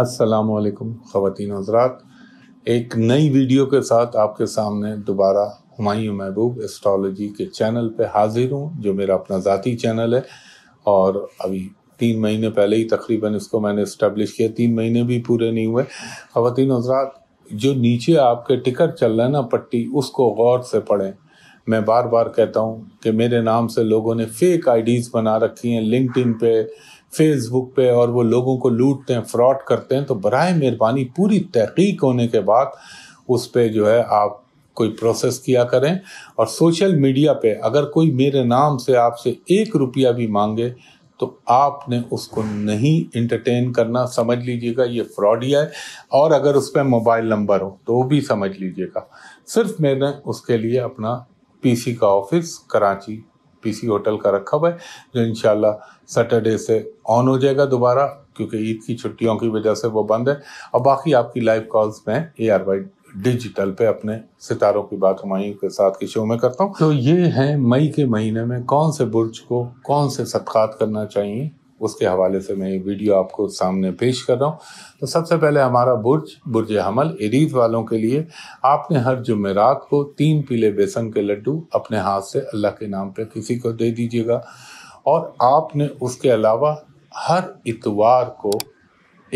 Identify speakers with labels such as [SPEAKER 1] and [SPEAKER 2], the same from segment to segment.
[SPEAKER 1] असलकम ख़वान हजरात एक नई वीडियो के साथ आपके सामने दोबारा हमायूं महबूब एस्ट्रोलॉजी के चैनल पे हाजिर हूँ जो मेरा अपना ज़ाती चैनल है और अभी तीन महीने पहले ही तकरीबन इसको मैंने इस्टेब्लिश किया तीन महीने भी पूरे नहीं हुए ख़वान हजरात जो नीचे आपके टिकर चल रहा है ना पट्टी उसको गौर से पढ़ें मैं बार बार कहता हूँ कि मेरे नाम से लोगों ने फेक आईडीज़ बना रखी हैं लिंकड पे फेसबुक पे और वो लोगों को लूटते हैं फ्रॉड करते हैं तो बर मेहरबानी पूरी तहकीक होने के बाद उस पर जो है आप कोई प्रोसेस किया करें और सोशल मीडिया पे अगर कोई मेरे नाम से आपसे एक रुपया भी मांगे तो आपने उसको नहीं इंटरटेन करना समझ लीजिएगा ये फ़्रॉड ही है और अगर उस पर मोबाइल नंबर हो तो वो भी समझ लीजिएगा सिर्फ मैंने उसके लिए अपना पीसी का ऑफिस कराची पीसी होटल का रखा हुआ है जो इन सैटरडे से ऑन हो जाएगा दोबारा क्योंकि ईद की छुट्टियों की वजह से वो बंद है और बाकी आपकी लाइव कॉल्स में ए आर वाई डिजिटल पे अपने सितारों की बात हमारी के साथ के शो में करता हूँ तो ये है मई के महीने में कौन से बुर्ज को कौन से सदक़ात करना चाहिए उसके हवाले से मैं ये वीडियो आपको सामने पेश कर रहा हूँ तो सबसे पहले हमारा बुर्ज बुरज हमल एरीज वालों के लिए आपने हर जुमेरात को तीन पीले बेसन के लड्डू अपने हाथ से अल्लाह के नाम पर किसी को दे दीजिएगा और आपने उसके अलावा हर इतवार को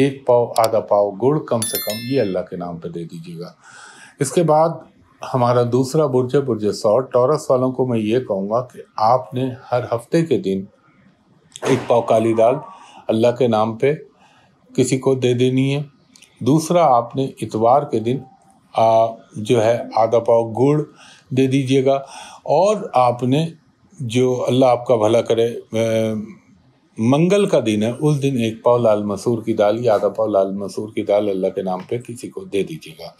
[SPEAKER 1] एक पाव आधा पाव गुड़ कम से कम ये अल्लाह के नाम पर दे दीजिएगा इसके बाद हमारा दूसरा बुरज बुरज सौर टॉरस वालों को मैं ये कहूँगा कि आपने हर हफ्ते के दिन एक पाव काली दाल अल्लाह के नाम पे किसी को दे देनी है दूसरा आपने इतवार के दिन आ, जो है आधा पाव गुड़ दे दीजिएगा और आपने जो अल्लाह आपका भला करे मंगल का दिन है उस दिन एक पाव लाल मसूर की दाल या आधा तो पाव लाल मसूर की दाल अल्लाह के नाम पे किसी को दे दीजिएगा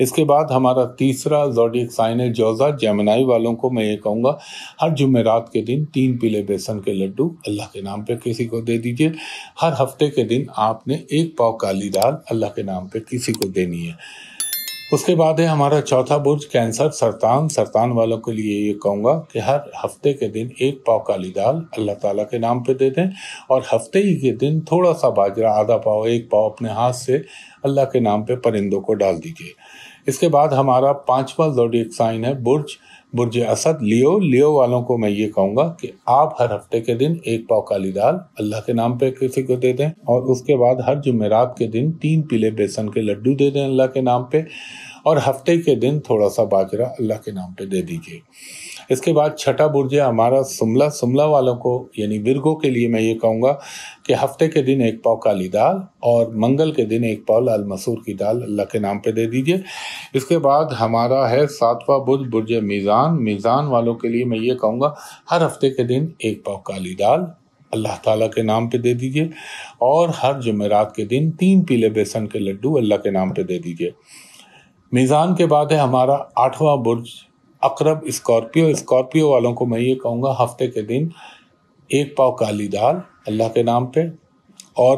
[SPEAKER 1] इसके बाद हमारा तीसरा जोडिक साइन है जोजा जमनाई वालों को मैं ये कहूँगा हर जुमेरात के दिन तीन पीले बेसन के लड्डू अल्लाह के नाम पे किसी को दे दीजिए हर हफ्ते के दिन आपने एक पाव काली दाल अल्लाह के नाम पे किसी को देनी है उसके बाद है हमारा चौथा बुर्ज कैंसर सरतान सरतान वालों के लिए ये कहूँगा कि हर हफ्ते के दिन एक पाव काली दाल अल्लाह ताला के नाम पे दे दें और हफ्ते ही के दिन थोड़ा सा बाजरा आधा पाव एक पाव अपने हाथ से अल्लाह के नाम पे परिंदों को डाल दीजिए इसके बाद हमारा पांचवा जोडियक साइन है बुर्ज बुर्ज असद लियो लियो वालों को मैं ये कहूँगा कि आप हर हफ्ते के दिन एक पाव काली दाल अल्लाह के नाम पे किसी को दे दें और उसके बाद हर जुमेरात के दिन तीन पीले बेसन के लड्डू दे दें अल्लाह के नाम पे और हफ्ते के दिन थोड़ा सा बाजरा अल्लाह के नाम पे दे दीजिए इसके बाद छठा बुर्ज हमारा सुमला सुमला वालों को यानी बिरगो के लिए मैं ये कहूँगा कि हफ्ते के दिन एक पाव काली दाल और मंगल के दिन एक पाव लाल मसूर की दाल अल्लाह के नाम पे दे दीजिए इसके बाद हमारा है सातवां बुर्ज बुर्ज मीज़ान मीज़ान वालों के लिए मैं ये कहूँगा हर हफ्ते के दिन एक पाव काली दाल अल्लाह ताला के नाम पे दे दीजिए और हर जुमेरात के दिन तीन पीले बेसन के लड्डू अल्लाह के नाम पे दे दीजिए मीज़ान के बाद है हमारा आठवां बुर्ज अकरब स्कॉर्पियो स्कॉर्पियो वालों को मैं ये कहूँगा हफ्ते के दिन एक पाव काली दाल अल्लाह के नाम पे और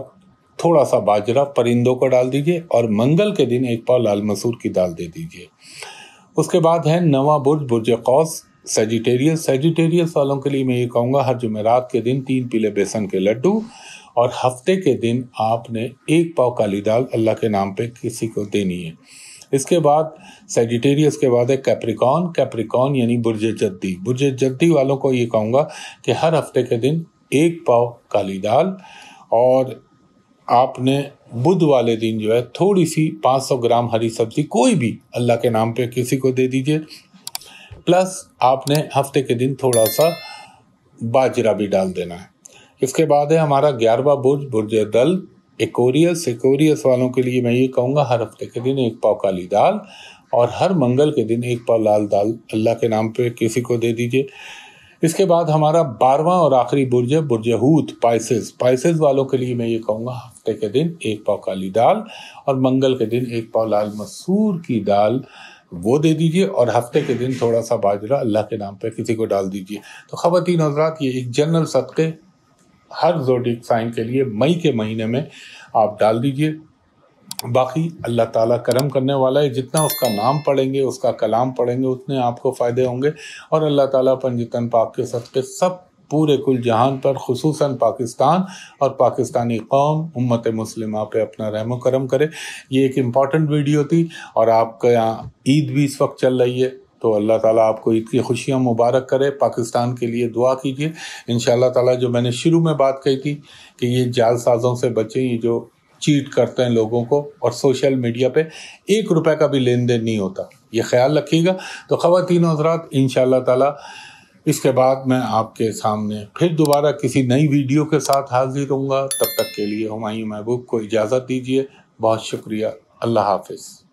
[SPEAKER 1] थोड़ा सा बाजरा परिंदों को डाल दीजिए और मंगल के दिन एक पाव लाल मसूर की दाल दे दीजिए उसके बाद है नवा बुर्ज बुर्ज कौस सेजिटेरियस सेजिटेरियस वालों के लिए मैं ये कहूँगा हर जुमेरात के दिन तीन पीले बेसन के लड्डू और हफ्ते के दिन आपने एक पाव काली दाल अल्लाह के नाम पे किसी को देनी है इसके बाद सेजिटेरियस के बाद है कैप्रिकॉन कैप्रिकॉन यानी बुरज जद्दी बुरज जद्दी वालों को ये कहूँगा कि हर हफ्ते के दिन एक पाव काली दाल और आपने बुध वाले दिन जो है थोड़ी सी 500 ग्राम हरी सब्जी कोई भी अल्लाह के नाम पे किसी को दे दीजिए प्लस आपने हफ्ते के दिन थोड़ा सा बाजरा भी डाल देना है इसके बाद है हमारा ग्यारहवा बुर्ज बुर्ज दल एकोरियस एकोरियस वालों के लिए मैं ये कहूँगा हर हफ्ते के दिन एक पाव काली दाल और हर मंगल के दिन एक पाव लाल दाल अल्लाह के नाम पे किसी को दे दीजिए इसके बाद हमारा बारवा और आखिरी बुर्ज बुरजहूत पाइसेस पाइसेस वालों के लिए मैं ये कहूँगा हफ्ते के दिन एक पाव काली दाल और मंगल के दिन एक पाव लाल मसूर की दाल वो दे दीजिए और हफ्ते के दिन थोड़ा सा बाजरा अल्लाह के नाम पर किसी को डाल दीजिए तो तीन हजरात ये एक जनरल सदक़े हर जोडिक साइन के लिए मई के महीने में आप डाल दीजिए बाकी अल्लाह ताला करम करने वाला है जितना उसका नाम पढ़ेंगे उसका कलाम पढ़ेंगे उतने आपको फ़ायदे होंगे और अल्लाह ताला पंजतन पाक के सबके सब पूरे कुल जहान पर खसूस पाकिस्तान और पाकिस्तानी कौम उम्मत मुस्लिम पे अपना रहम करम करे ये एक इम्पॉर्टेंट वीडियो थी और आपका यहाँ ईद भी इस वक्त चल रही है तो अल्लाह ताला आपको ईद की खुशियाँ मुबारक करे पाकिस्तान के लिए दुआ कीजिए इन ताला जो मैंने शुरू में बात कही थी कि ये जालसाजों से बचें ये जो चीट करते हैं लोगों को और सोशल मीडिया पे एक रुपए का भी लेन देन नहीं होता ये ख्याल रखिएगा तो ख़वान हजरात इन ताला इसके बाद मैं आपके सामने फिर दोबारा किसी नई वीडियो के साथ हाजिर हूँगा तब तक के लिए हमायूँ महबूब को इजाज़त दीजिए बहुत शुक्रिया अल्लाह हाफिज़